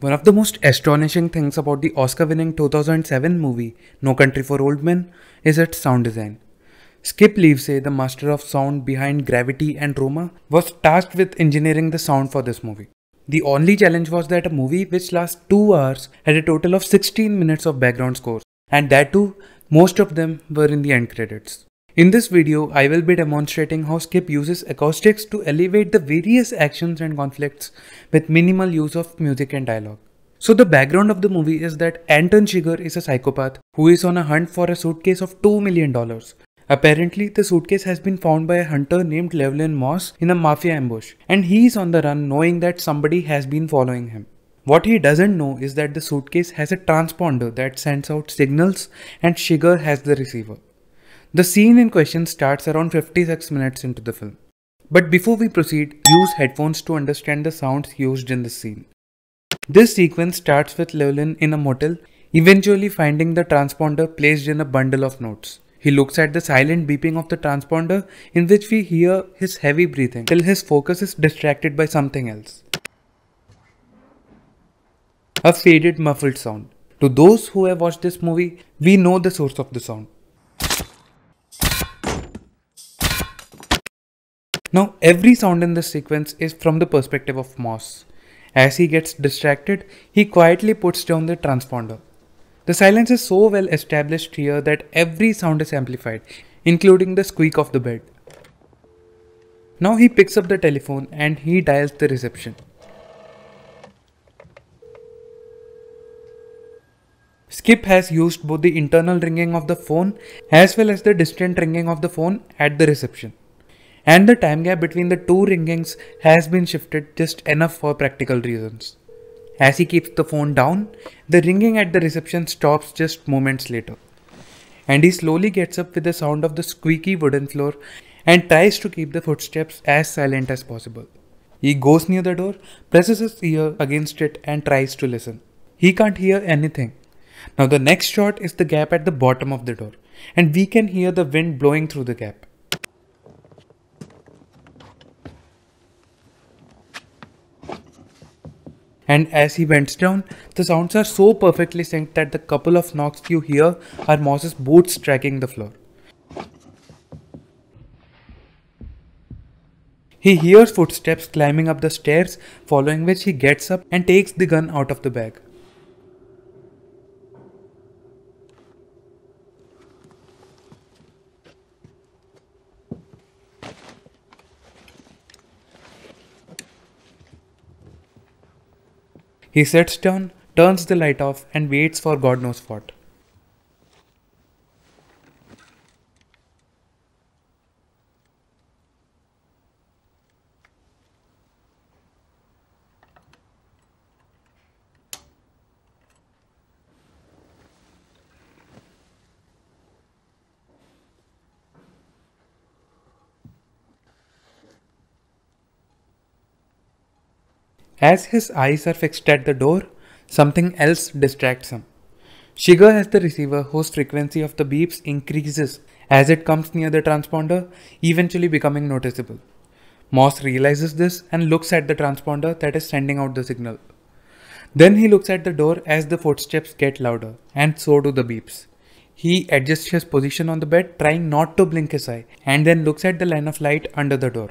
One of the most astonishing things about the Oscar winning 2007 movie No Country for Old Men is its sound design. Skip Livesey, the master of sound behind Gravity and Roma, was tasked with engineering the sound for this movie. The only challenge was that a movie which lasts 2 hours had a total of 16 minutes of background scores, and that too, most of them were in the end credits. In this video, I will be demonstrating how Skip uses acoustics to elevate the various actions and conflicts with minimal use of music and dialogue. So the background of the movie is that Anton Chigurh is a psychopath who is on a hunt for a suitcase of $2 million. Apparently, the suitcase has been found by a hunter named Llewellyn Moss in a mafia ambush and he is on the run knowing that somebody has been following him. What he doesn't know is that the suitcase has a transponder that sends out signals and Chigurh has the receiver. The scene in question starts around 56 minutes into the film. But before we proceed, use headphones to understand the sounds used in the scene. This sequence starts with Llewellyn in a motel, eventually finding the transponder placed in a bundle of notes. He looks at the silent beeping of the transponder in which we hear his heavy breathing till his focus is distracted by something else. A faded muffled sound. To those who have watched this movie, we know the source of the sound. Now every sound in this sequence is from the perspective of Moss. As he gets distracted, he quietly puts down the transponder. The silence is so well established here that every sound is amplified, including the squeak of the bed. Now he picks up the telephone and he dials the reception. Skip has used both the internal ringing of the phone as well as the distant ringing of the phone at the reception and the time gap between the two ringings has been shifted just enough for practical reasons. As he keeps the phone down, the ringing at the reception stops just moments later. And he slowly gets up with the sound of the squeaky wooden floor and tries to keep the footsteps as silent as possible. He goes near the door, presses his ear against it, and tries to listen. He can't hear anything. Now, the next shot is the gap at the bottom of the door, and we can hear the wind blowing through the gap. and as he bends down, the sounds are so perfectly synced that the couple of knocks you hear are Moses' boots striking the floor. He hears footsteps climbing up the stairs, following which he gets up and takes the gun out of the bag. He sits down, turns the light off, and waits for God knows what. As his eyes are fixed at the door, something else distracts him. Shiga has the receiver whose frequency of the beeps increases as it comes near the transponder, eventually becoming noticeable. Moss realizes this and looks at the transponder that is sending out the signal. Then he looks at the door as the footsteps get louder, and so do the beeps. He adjusts his position on the bed, trying not to blink his eye, and then looks at the line of light under the door.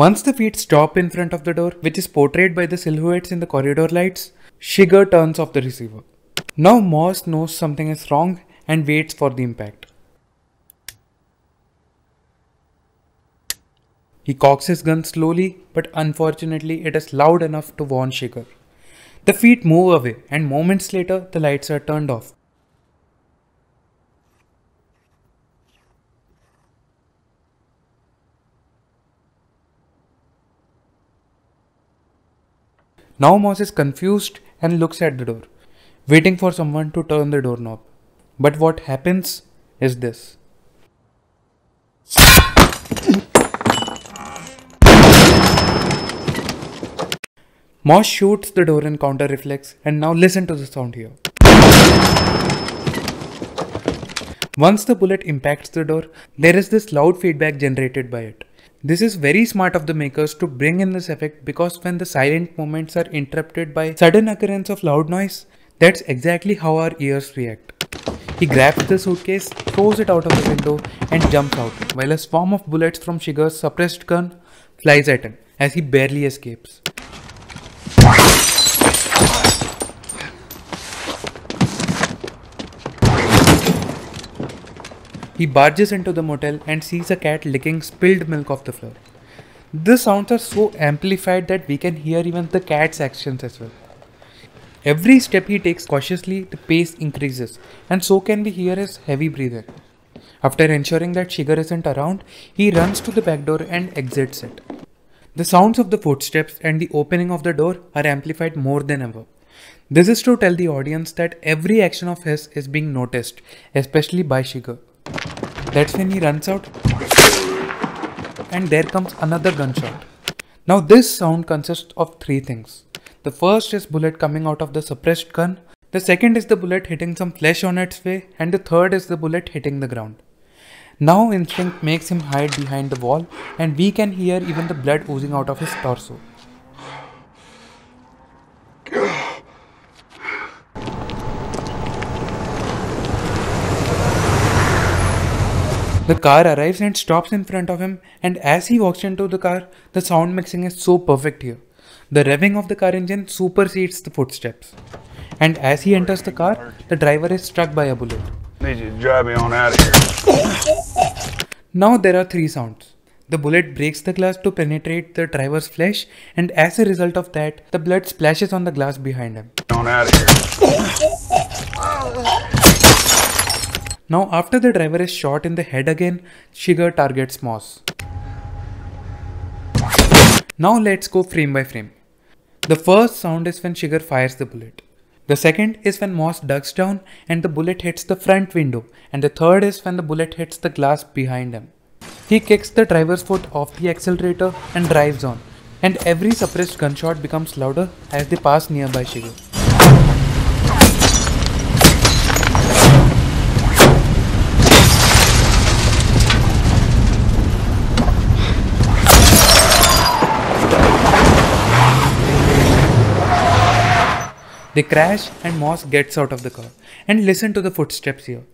Once the feet stop in front of the door, which is portrayed by the silhouettes in the corridor lights, Shiger turns off the receiver. Now Moss knows something is wrong and waits for the impact. He cocks his gun slowly, but unfortunately it is loud enough to warn Shiger. The feet move away and moments later the lights are turned off. Now Moss is confused and looks at the door, waiting for someone to turn the doorknob. But what happens is this. Moss shoots the door in counter reflex and now listen to the sound here. Once the bullet impacts the door, there is this loud feedback generated by it. This is very smart of the makers to bring in this effect because when the silent moments are interrupted by sudden occurrence of loud noise, that's exactly how our ears react. He grabs the suitcase, throws it out of the window and jumps out while a swarm of bullets from Shiger's suppressed gun flies at him as he barely escapes. He barges into the motel and sees a cat licking spilled milk off the floor. The sounds are so amplified that we can hear even the cat's actions as well. Every step he takes cautiously, the pace increases, and so can we hear his heavy breathing. After ensuring that Shiger isn't around, he runs to the back door and exits it. The sounds of the footsteps and the opening of the door are amplified more than ever. This is to tell the audience that every action of his is being noticed, especially by Shiger. That's when he runs out and there comes another gunshot. Now this sound consists of three things. The first is bullet coming out of the suppressed gun, the second is the bullet hitting some flesh on its way and the third is the bullet hitting the ground. Now instinct makes him hide behind the wall and we can hear even the blood oozing out of his torso. The car arrives and stops in front of him, and as he walks into the car, the sound mixing is so perfect here. The revving of the car engine supersedes the footsteps. And as he enters the car, the driver is struck by a bullet. Need you to drive me on out of here. now there are three sounds. The bullet breaks the glass to penetrate the driver's flesh, and as a result of that, the blood splashes on the glass behind him. On out of here. Now after the driver is shot in the head again, Shiger targets Moss. Now let's go frame by frame. The first sound is when Shiger fires the bullet. The second is when Moss ducks down and the bullet hits the front window and the third is when the bullet hits the glass behind him. He kicks the driver's foot off the accelerator and drives on and every suppressed gunshot becomes louder as they pass nearby Shiger. They crash and Moss gets out of the car. And listen to the footsteps here.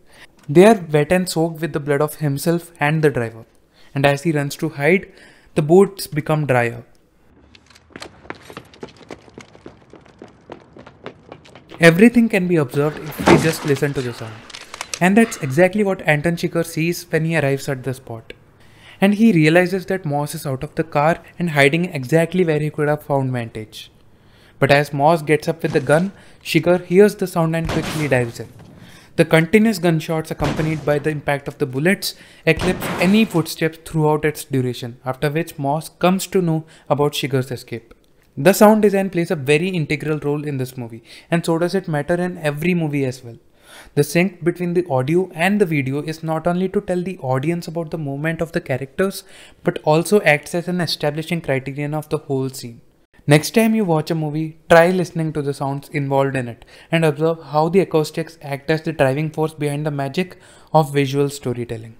They are wet and soaked with the blood of himself and the driver. And as he runs to hide, the boots become drier. Everything can be observed if we just listen to the sound. And that's exactly what Anton Chicker sees when he arrives at the spot. And he realizes that Moss is out of the car and hiding exactly where he could have found vantage. But as Moss gets up with the gun, Shigar hears the sound and quickly dives in. The continuous gunshots accompanied by the impact of the bullets eclipse any footsteps throughout its duration, after which Moss comes to know about Shigar's escape. The sound design plays a very integral role in this movie, and so does it matter in every movie as well. The sync between the audio and the video is not only to tell the audience about the movement of the characters, but also acts as an establishing criterion of the whole scene. Next time you watch a movie, try listening to the sounds involved in it and observe how the acoustics act as the driving force behind the magic of visual storytelling.